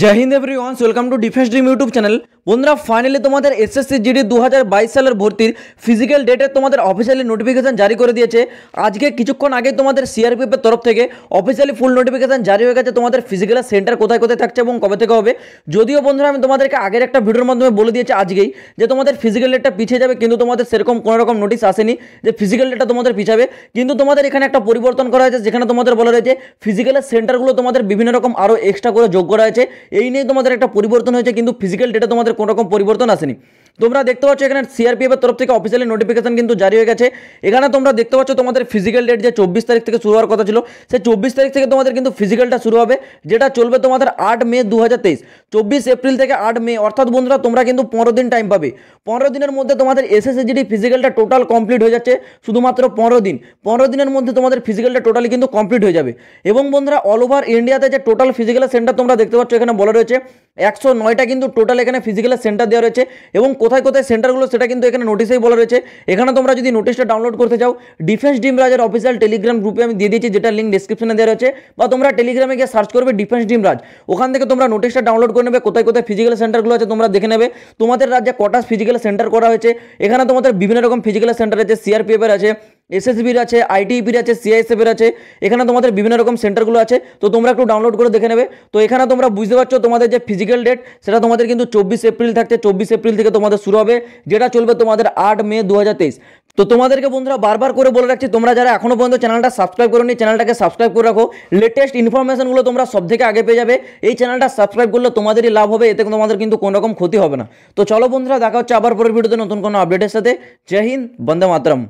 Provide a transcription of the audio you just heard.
Joy Hind every ones welcome to defence dream YouTube channel বন্ধুরা finally তোমাদের SSC GD দু সালের ভর্তির ফিজিক্যাল ডেটে তোমাদের অফিসিয়ালি নোটিফিকেশান জারি করে দিয়েছে আজকে কিছুক্ষণ আগে তোমাদের সিআরপিএফের তরফ থেকে অফিসিয়ালি ফুল নোটিফিকেশান জারি হয়ে গেছে তোমাদের ফিজিক্যালের সেন্টার কোথায় কোথায় থাকছে এবং কবে থেকে হবে যদিও বন্ধুরা আমি তোমাদেরকে আগের একটা ভিডিওর মাধ্যমে বলে দিয়েছি আজকেই যে তোমাদের ফিজিক্যাল ডেটটা পিছিয়ে যাবে কিন্তু তোমাদের সেরকম কোনো রকম নোটিস আসেনি যে ফিজিক্যাল ডেটা তোমাদের পিছাবে কিন্তু তোমাদের এখানে একটা পরিবর্তন করা হয়েছে যেখানে তোমাদের বলা রয়েছে ফিজিক্যালের সেন্টারগুলো তোমাদের বিভিন্ন রকম আরও এক্সট্রা করে যোগ্য করা হয়েছে এই নিয়ে তোমাদের একটা পরিবর্তন হয়েছে কিন্তু ফিজিক্যাল ডেটা তোমাদের কোনো রকম পরিবর্তন আসেনি তোমরা দেখতে পাচ্ছ এখানে সিআরপিএফের তরফ থেকে অফিসিয়ালি নোটিফিকেশন কিন্তু জারি হয়ে গেছে এখানে তোমরা দেখতে পাচ্ছ তোমাদের ফিজিক্যাল ডেট যে চব্বিশ তারিখ থেকে শুরু হওয়ার কথা ছিল সেই চব্বিশ তারিখ থেকে তোমাদের কিন্তু ফিজিক্যালটা শুরু হবে যেটা চলবে তোমাদের আট মে দু হাজার তেইশ চব্বিশ এপ্রিল থেকে আট মে অর্থাৎ বন্ধুরা তোমরা কিন্তু পনেরো দিন টাইম পাবে পনেরো দিনের মধ্যে তোমাদের এসএসএজিডি ফিজিক্যালটা টোটাল কমপ্লিট হয়ে যাচ্ছে শুধুমাত্র পনেরো দিন পনেরো দিনের মধ্যে তোমাদের ফিজিক্যালটা টোটালি কিন্তু কমপ্লিট হয়ে যাবে এবং বন্ধুরা অল ওভার ইন্ডিয়াতে যে টোটাল ফিজিক্যাল সেন্টার তোমরা দেখতে পাচ্ছ এখানে বলা রয়েছে একশো নয়টা কিন্তু টোটাল এখানে ফিজিক্যাল সেন্টার দেওয়া রয়েছে এবং কোথায় কোথায় সেন্টারগুলো সেটা কিন্তু এখানে নোটিসেই বলা রয়েছে এখানে তোমরা যদি নোটিশটা ডাউনলোড করতে চাও ডিফেন্স ডিম রাজের অফিসিয়াল টেলিগ্রাম গ্রুপে আমি দিয়ে দিয়েছি যেটা লিঙ্ক ডিসক্রিপশনে দেওয়া রয়েছে বা তোমরা টেলিগ্রামে গিয়ে সার্চ করবে ডিফেন্স ডিম রাজ ওখান থেকে তোমরা নোটিশটা ডাউনলোড করে নেবে কোথায় কোথায় ফিজিক্যাল সেন্টারগুলো আছে তোমরা দেখে নেবে তোমাদের রাজ্যে কটা ফিজিক্যাল সেন্টার করা হয়েছে এখানে তোমাদের বিভিন্ন রকম ফিজিক্যাল সেন্টার আছে সিআরপিএফের আছে এসএসবির আছে আইটিইপির e আছে সিআইএসএফের আছে এখানে তোমাদের বিভিন্ন রকম সেন্টারগুলো আছে তো তোমরা একটু ডাউনলোড করে দেখে নেবে তো এখানে তোমরা বুঝতে পারছো তোমাদের যে ফিজিক্যাল ডেট সেটা তোমাদের কিন্তু চব্বিশ এপ্রিল থাকছে চব্বিশ এপ্রিল থেকে তোমাদের শুরু হবে যেটা চলবে তোমাদের আট মে দু তো তোমাদেরকে বন্ধুরা বারবার করে বলে রাখছি তোমরা যারা এখনও পর্যন্ত চ্যানেলটা সাবস্ক্রাইব করোনি চ্যানেলটাকে সাবস্ক্রাইব করে রাখো লেটেস্ট ইনফরমেশনগুলো তোমরা সব থেকে আগে পেয়ে যাবে এই চ্যানেলটা সাবস্ক্রাইব করলে তোমাদেরই লাভ হবে এতে তোমাদের কিন্তু কোনোরকম ক্ষতি হবে না তো চলো বন্ধুরা দেখা হচ্ছে আবার পরের ভিডিওতে নতুন কোনো আপডেটের সাথে জয় হিন্দ বন্দে মাতরম